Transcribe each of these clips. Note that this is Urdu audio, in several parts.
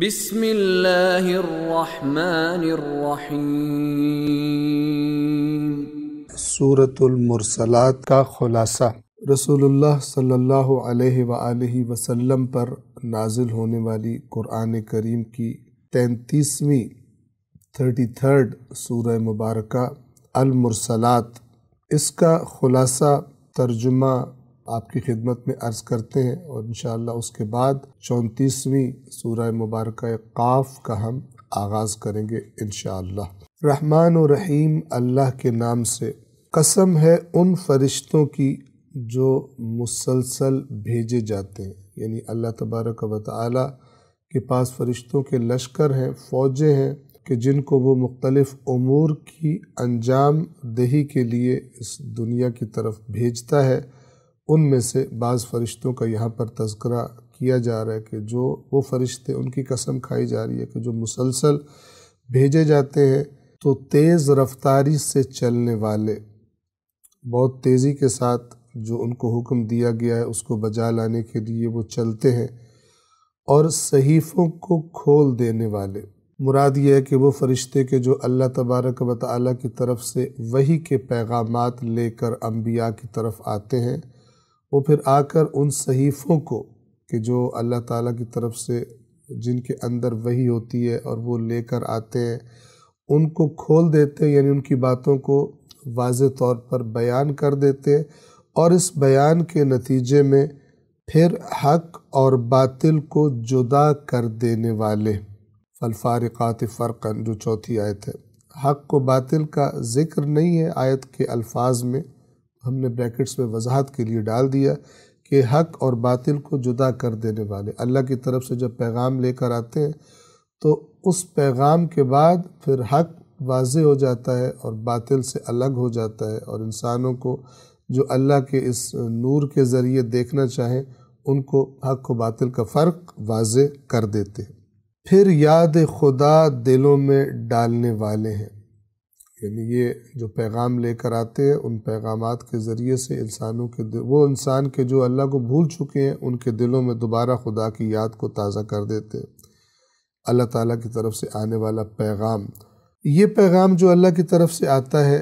بسم اللہ الرحمن الرحیم سورت المرسلات کا خلاصہ رسول اللہ صلی اللہ علیہ وآلہ وسلم پر نازل ہونے والی قرآن کریم کی تینتیسویں تھرٹی تھرڈ سورہ مبارکہ المرسلات اس کا خلاصہ ترجمہ آپ کی خدمت میں عرض کرتے ہیں اور انشاءاللہ اس کے بعد چونتیسویں سورہ مبارکہ قاف کا ہم آغاز کریں گے انشاءاللہ رحمان و رحیم اللہ کے نام سے قسم ہے ان فرشتوں کی جو مسلسل بھیجے جاتے ہیں یعنی اللہ تبارک و تعالی کے پاس فرشتوں کے لشکر ہیں فوجیں ہیں کہ جن کو وہ مختلف امور کی انجام دہی کے لیے اس دنیا کی طرف بھیجتا ہے ان میں سے بعض فرشتوں کا یہاں پر تذکرہ کیا جا رہا ہے کہ جو وہ فرشتے ان کی قسم کھائی جا رہی ہے کہ جو مسلسل بھیجے جاتے ہیں تو تیز رفتاری سے چلنے والے بہت تیزی کے ساتھ جو ان کو حکم دیا گیا ہے اس کو بجا لانے کے لیے وہ چلتے ہیں اور صحیفوں کو کھول دینے والے مراد یہ ہے کہ وہ فرشتے کے جو اللہ تبارک و تعالیٰ کی طرف سے وہی کے پیغامات لے کر انبیاء کی طرف آتے ہیں وہ پھر آ کر ان صحیفوں کو کہ جو اللہ تعالیٰ کی طرف سے جن کے اندر وہی ہوتی ہے اور وہ لے کر آتے ہیں ان کو کھول دیتے ہیں یعنی ان کی باتوں کو واضح طور پر بیان کر دیتے ہیں اور اس بیان کے نتیجے میں پھر حق اور باطل کو جدا کر دینے والے فالفارقات فرقن جو چوتھی آیت ہے حق کو باطل کا ذکر نہیں ہے آیت کے الفاظ میں ہم نے بریکٹس میں وضاحت کے لیے ڈال دیا کہ حق اور باطل کو جدا کر دینے والے اللہ کی طرف سے جب پیغام لے کر آتے ہیں تو اس پیغام کے بعد پھر حق واضح ہو جاتا ہے اور باطل سے الگ ہو جاتا ہے اور انسانوں کو جو اللہ کے اس نور کے ذریعے دیکھنا چاہیں ان کو حق و باطل کا فرق واضح کر دیتے ہیں پھر یاد خدا دلوں میں ڈالنے والے ہیں یعنی یہ جو پیغام لے کر آتے ہیں ان پیغامات کے ذریعے سے انسانوں کے دل وہ انسان کے جو اللہ کو بھول چکے ہیں ان کے دلوں میں دوبارہ خدا کی یاد کو تازہ کر دیتے ہیں اللہ تعالیٰ کی طرف سے آنے والا پیغام یہ پیغام جو اللہ کی طرف سے آتا ہے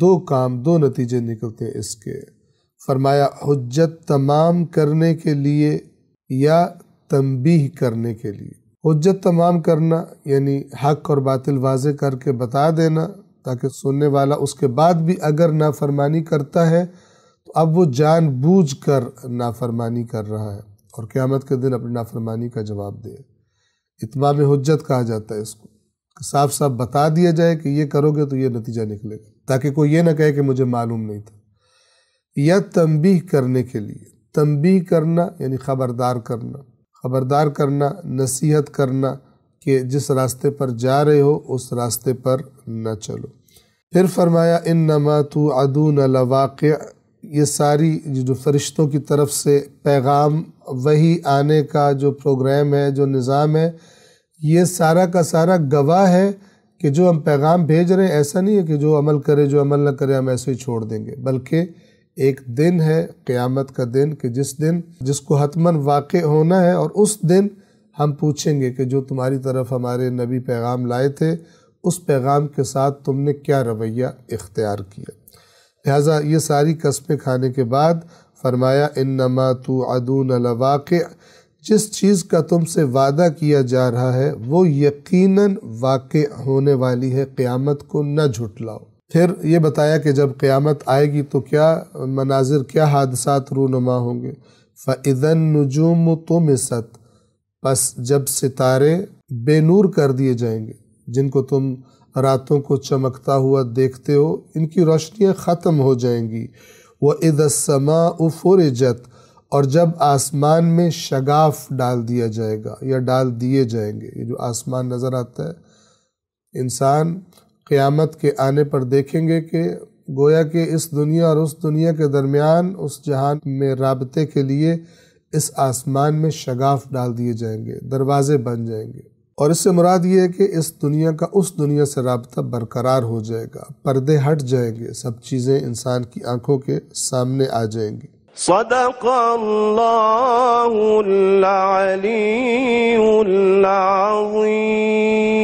دو کام دو نتیجے نکلتے ہیں اس کے فرمایا حجت تمام کرنے کے لیے یا تنبیہ کرنے کے لیے حجت تمام کرنا یعنی حق اور باطل واضح کر کے بتا دینا تاکہ سننے والا اس کے بعد بھی اگر نافرمانی کرتا ہے تو اب وہ جان بوجھ کر نافرمانی کر رہا ہے اور قیامت کے دن اپنی نافرمانی کا جواب دے اتمام حجت کہا جاتا ہے اس کو کہ صاف صاف بتا دیا جائے کہ یہ کرو گے تو یہ نتیجہ نکلے گا تاکہ کوئی یہ نہ کہے کہ مجھے معلوم نہیں تھا یا تنبیہ کرنے کے لیے تنبیہ کرنا یعنی خبردار کرنا خبردار کرنا نصیحت کرنا کہ جس راستے پر جا رہے ہو اس راستے پر نہ چلو پھر فرمایا ان نما تو ادون الواقع یہ ساری جو فرشتوں کی طرف سے پیغام وہی آنے کا جو پروگرام ہے جو نظام ہے یہ سارا کا سارا گواہ ہے کہ جو ہم پیغام بھیج رہے ہیں ایسا نہیں ہے کہ جو عمل کرے جو عمل نہ کرے ہم ایسے ہی چھوڑ دیں گے بلکہ ایک دن ہے قیامت کا دن کہ جس دن جس کو حتماً واقع ہونا ہے اور اس دن ہم پوچھیں گے کہ جو تمہاری طرف ہمارے نبی پیغام لائے تھے اس پیغام کے ساتھ تم نے کیا رویہ اختیار کیا لہٰذا یہ ساری قصبے کھانے کے بعد فرمایا انما تو عدون الواقع جس چیز کا تم سے وعدہ کیا جا رہا ہے وہ یقیناً واقع ہونے والی ہے قیامت کو نہ جھٹلاؤ پھر یہ بتایا کہ جب قیامت آئے گی تو کیا مناظر کیا حادثات رونما ہوں گے فَإِذَا تو تُمِسَتْ بس جب ستارے بے نور کر دیے جائیں گے جن کو تم راتوں کو چمکتا ہوا دیکھتے ہو ان کی روشنیاں ختم ہو جائیں گی وہ السَّمَاءُ فُرِجَتْ اور جب آسمان میں شگاف ڈال دیا جائے گا یا ڈال دیے جائیں گے یہ جو آسمان نظر آتا ہے انسان قیامت کے آنے پر دیکھیں گے کہ گویا کہ اس دنیا اور اس دنیا کے درمیان اس جہان میں رابطے کے لیے اس آسمان میں شگاف ڈال دیے جائیں گے دروازے بن جائیں گے اور اس سے مراد یہ ہے کہ اس دنیا کا اس دنیا سے رابطہ برقرار ہو جائے گا پردے ہٹ جائیں گے سب چیزیں انسان کی آنکھوں کے سامنے آ جائیں گے